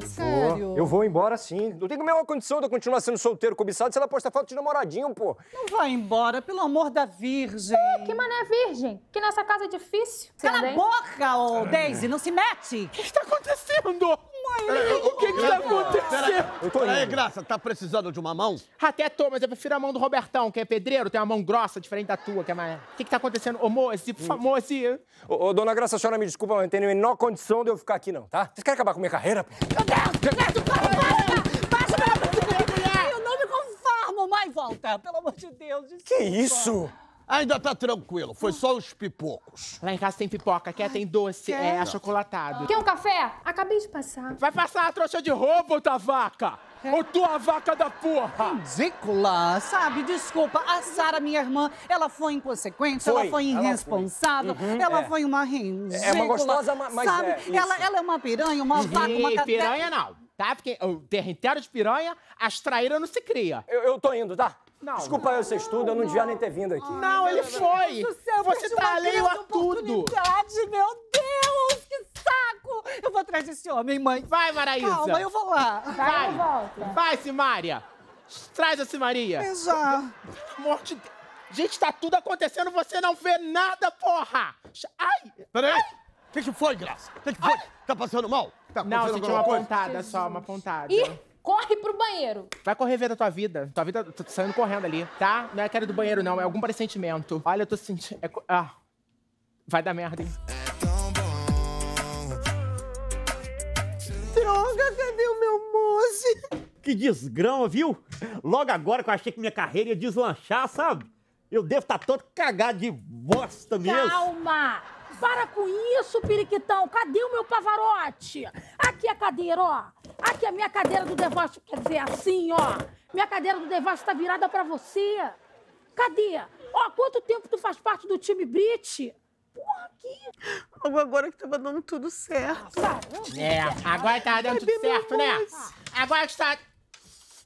sério? Eu vou embora sim. Não tem a menor condição de eu continuar sendo solteiro cobiçado se ela posta foto de namoradinho, pô. Não vai embora, pelo amor da virgem. É, que mané virgem? Que nessa casa é difícil. Cala a boca, ô Daisy, não se mete. O que está acontecendo? Mãe, é, o que está acontecendo? Eu tô indo. Aí, Graça, tá precisando de uma mão? Até tô, mas eu prefiro a mão do Robertão, que é pedreiro, tem uma mão grossa, diferente da tua, que é mais... O que que tá acontecendo? Ô, moço, por favor, se... Ô, ô, dona Graça, a senhora me desculpa, mas não tem nem a menor condição de eu ficar aqui, não, tá? Vocês querem acabar com minha carreira? Meu Deus, Neto, para! Baixa, pelo amor de Eu não me conformo! Mãe, volta, pelo amor de Deus. Desculpa. Que isso? Ainda tá tranquilo, foi só os pipocos. Lá em casa tem pipoca, quer é, tem doce, é, achocolatado. Quer um café? Acabei de passar. Vai passar a trouxa de roubo, da vaca! É. Ou tua vaca da porra! Ridícula, sabe? Desculpa, a Sara, minha irmã, ela foi inconsequente, Foi, ela foi irresponsável, uhum, ela é. foi, Uhum, é. uma ridícula. É uma gostosa, mas Sabe? é ela, ela é uma piranha, uma vaca, uma E piranha não, tá? Porque o território de piranha, as traíras não se cria. Eu, eu tô indo, tá? Não. Desculpa, eu, você estuda, eu não devia nem ter vindo aqui. Não, ele foi! Céu, você tá alheio a tudo! Meu Deus, que saco! Eu vou atrás desse homem, mãe. Vai, Maraísa. Calma, eu vou lá. Vai, volta. Vai Simária. Traz a Simaria. Eu já. Morte. Gente, tá tudo acontecendo, você não vê nada, porra! Ai! Peraí! O que, que foi, Graça? O que, que foi? Ai. Tá passando mal? Tá não, senti uma pontada só, uma pontada. Ih! corre pro banheiro. Vai correr ver da tua vida. Tua vida tá saindo correndo ali, tá? Não é a do banheiro, não. É algum pressentimento. Olha, eu tô sentindo... É... Ah, vai dar merda, hein? Droga, cadê o meu moze? Que desgrama, viu? Logo agora que eu achei que minha carreira ia deslanchar, sabe? Eu devo estar tá todo cagado de bosta mesmo. Calma! Para com isso, periquitão! Cadê o meu pavarote? Aqui é a cadeira, ó! Aqui, a minha cadeira do devote, quer dizer, assim, ó. Minha cadeira do devote tá virada para você. Cadê? Ó, quanto tempo tu faz parte do time Brit? Porra, aqui. Agora que tava dando tudo certo. Ah, é, agora tá dando é tudo certo, né? Ah. Agora que está...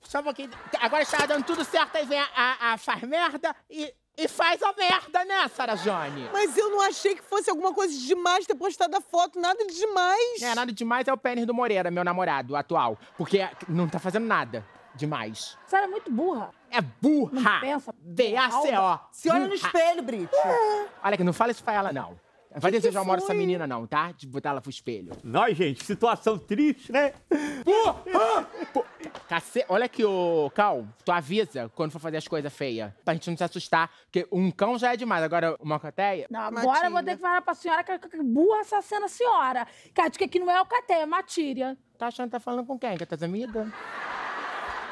Só um pouquinho. Agora está dando tudo certo, aí vem a, a, a faz merda e e faz a merda, né, Sara Johnny? Mas eu não achei que fosse alguma coisa demais ter postado a foto. Nada de demais. É, nada de demais é o pênis do Moreira, meu namorado atual. Porque não tá fazendo nada demais. Sara é muito burra. É burra. Não pensa. B-A-C-O. Se olha no espelho, Brit. É. Olha que não fala isso pra ela, não. Não vai desejar uma hora essa menina, não, tá? De botar ela pro espelho. Nós, gente, situação triste, né? Porra! Ah! Ah! Cace... Tá Olha aqui, ô cão, tu avisa quando for fazer as coisas feias. Pra gente não se assustar. Porque um cão já é demais. Agora, uma alcateia. Não, agora Matilha. eu vou ter que falar pra senhora que, que, que burra assassina a senhora. Cátia, que aqui não é alcateia, é matíria. Tá achando que tá falando com quem? Que é tuas tá amigas?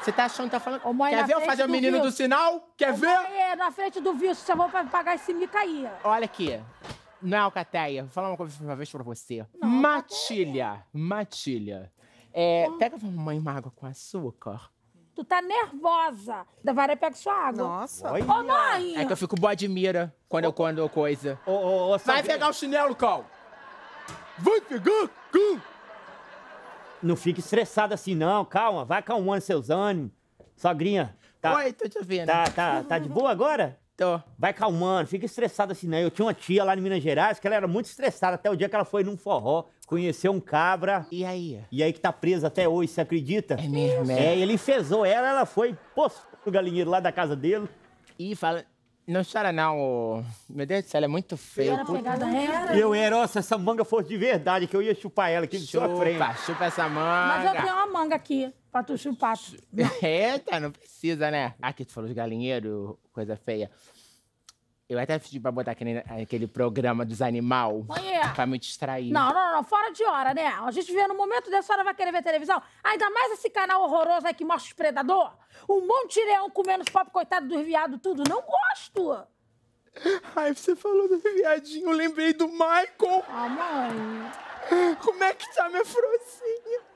Você tá achando que tá falando. Ô, mãe, Quer ver eu fazer o menino vício. do sinal? Quer Ô, ver? Mãe, é, na frente do vício, você vai pagar esse mica aí. Olha aqui. Não é alcateia. Vou falar uma coisa uma vez pra você. Não, matilha. Matilha. É, pega, mãe, uma água com açúcar. Tu tá nervosa. Da vara pega sua água. Nossa. Olha. Ô, mãe! É que eu fico boa de mira quando eu quando coisa. Ô, ô, ô, Vai pegar o chinelo, Cal. Vai pegar, Cal. Não fique estressada assim, não. Calma, vai calmando seus ânimos. Sogrinha. Tá, Oi, tô te ouvindo. Tá, tá, tá de boa agora? Tô. Vai calmando, fica estressado assim, né? Eu tinha uma tia lá em Minas Gerais que ela era muito estressada até o dia que ela foi num forró, conheceu um cabra. E aí? E aí que tá presa até hoje, você acredita? É mesmo, é. é ele fezou ela, ela foi, postou no galinheiro lá da casa dele. E fala, não chora não, ô. meu Deus do céu, ela é muito feia. Eu era pegada era. Eu era, se essa manga fosse de verdade, que eu ia chupar ela aqui na sua frente. Chupa, chupa essa manga. Mas eu tenho uma manga aqui pra tu chupar. Eita, é, tá, não precisa, né? Aqui tu falou de galinheiro, coisa feia. Eu até pedi pra botar aquele, aquele programa dos animal Olha. pra me distrair. Não, não, não, fora de hora, né? A gente vê no momento dessa hora vai querer ver televisão. Ainda mais esse canal horroroso aí que mostra os predador. Um monte de leão comendo os pop, coitado dos viado tudo. Não gosto! Ai, você falou do viadinho, eu lembrei do Michael. Ah, mãe. Como é que tá minha frocinha?